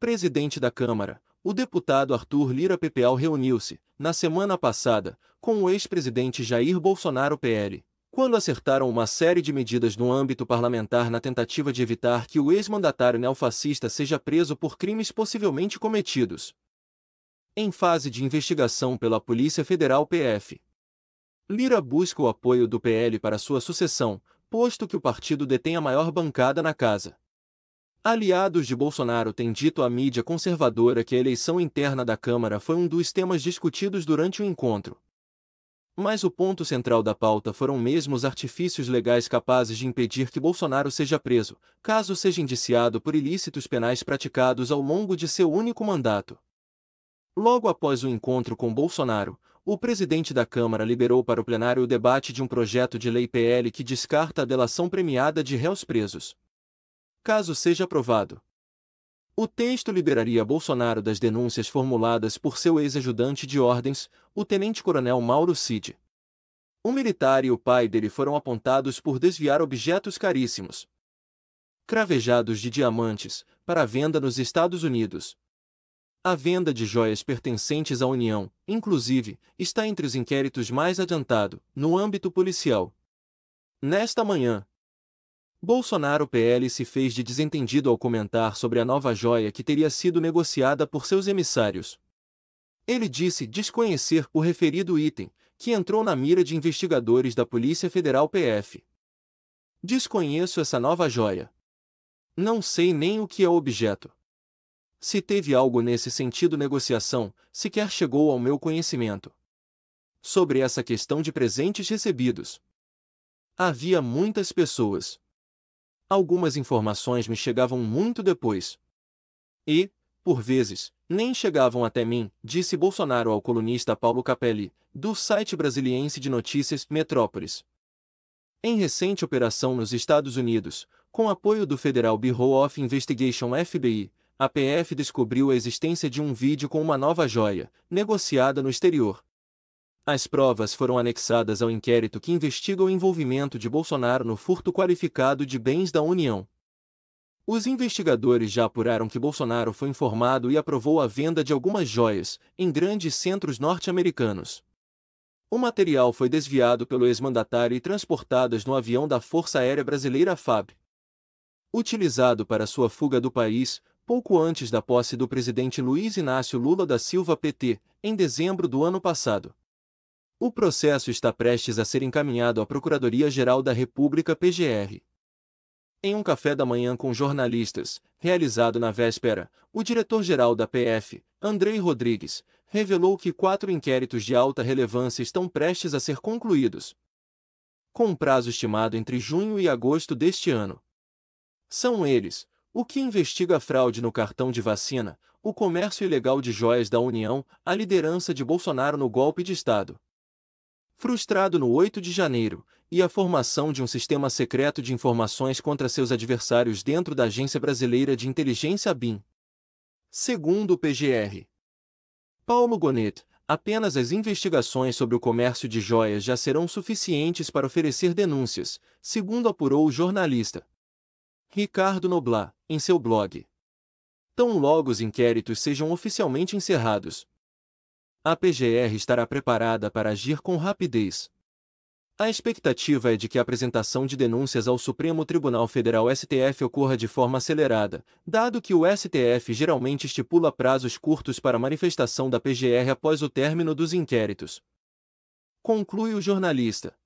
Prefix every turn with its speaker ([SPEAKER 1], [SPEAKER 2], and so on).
[SPEAKER 1] presidente da Câmara, o deputado Arthur Lira PPL reuniu-se, na semana passada, com o ex-presidente Jair Bolsonaro PL, quando acertaram uma série de medidas no âmbito parlamentar na tentativa de evitar que o ex-mandatário neofascista seja preso por crimes possivelmente cometidos. Em fase de investigação pela Polícia Federal PF. Lira busca o apoio do PL para sua sucessão, posto que o partido detém a maior bancada na casa. Aliados de Bolsonaro têm dito à mídia conservadora que a eleição interna da Câmara foi um dos temas discutidos durante o encontro. Mas o ponto central da pauta foram mesmo os artifícios legais capazes de impedir que Bolsonaro seja preso, caso seja indiciado por ilícitos penais praticados ao longo de seu único mandato. Logo após o encontro com Bolsonaro, o presidente da Câmara liberou para o plenário o debate de um projeto de lei PL que descarta a delação premiada de réus presos caso seja aprovado. O texto liberaria Bolsonaro das denúncias formuladas por seu ex-ajudante de ordens, o tenente-coronel Mauro Cid. O militar e o pai dele foram apontados por desviar objetos caríssimos, cravejados de diamantes, para venda nos Estados Unidos. A venda de joias pertencentes à União, inclusive, está entre os inquéritos mais adiantado, no âmbito policial. Nesta manhã, Bolsonaro PL se fez de desentendido ao comentar sobre a nova joia que teria sido negociada por seus emissários. Ele disse desconhecer o referido item, que entrou na mira de investigadores da Polícia Federal PF. Desconheço essa nova joia. Não sei nem o que é o objeto. Se teve algo nesse sentido negociação, sequer chegou ao meu conhecimento. Sobre essa questão de presentes recebidos. Havia muitas pessoas Algumas informações me chegavam muito depois. E, por vezes, nem chegavam até mim, disse Bolsonaro ao colunista Paulo Capelli, do site brasiliense de notícias Metrópolis. Em recente operação nos Estados Unidos, com apoio do Federal Bureau of Investigation FBI, a PF descobriu a existência de um vídeo com uma nova joia, negociada no exterior, as provas foram anexadas ao inquérito que investiga o envolvimento de Bolsonaro no furto qualificado de bens da União. Os investigadores já apuraram que Bolsonaro foi informado e aprovou a venda de algumas joias, em grandes centros norte-americanos. O material foi desviado pelo ex-mandatário e transportado no avião da Força Aérea Brasileira FAB. Utilizado para sua fuga do país, pouco antes da posse do presidente Luiz Inácio Lula da Silva PT, em dezembro do ano passado. O processo está prestes a ser encaminhado à Procuradoria-Geral da República PGR. Em um café da manhã com jornalistas, realizado na véspera, o diretor-geral da PF, Andrei Rodrigues, revelou que quatro inquéritos de alta relevância estão prestes a ser concluídos, com um prazo estimado entre junho e agosto deste ano. São eles: o que investiga a fraude no cartão de vacina, o comércio ilegal de joias da União, a liderança de Bolsonaro no golpe de Estado frustrado no 8 de janeiro, e a formação de um sistema secreto de informações contra seus adversários dentro da Agência Brasileira de Inteligência BIM. Segundo o PGR, Paulo Gonet, apenas as investigações sobre o comércio de joias já serão suficientes para oferecer denúncias, segundo apurou o jornalista. Ricardo Noblat em seu blog. Tão logo os inquéritos sejam oficialmente encerrados, a PGR estará preparada para agir com rapidez. A expectativa é de que a apresentação de denúncias ao Supremo Tribunal Federal STF ocorra de forma acelerada, dado que o STF geralmente estipula prazos curtos para manifestação da PGR após o término dos inquéritos. Conclui o jornalista.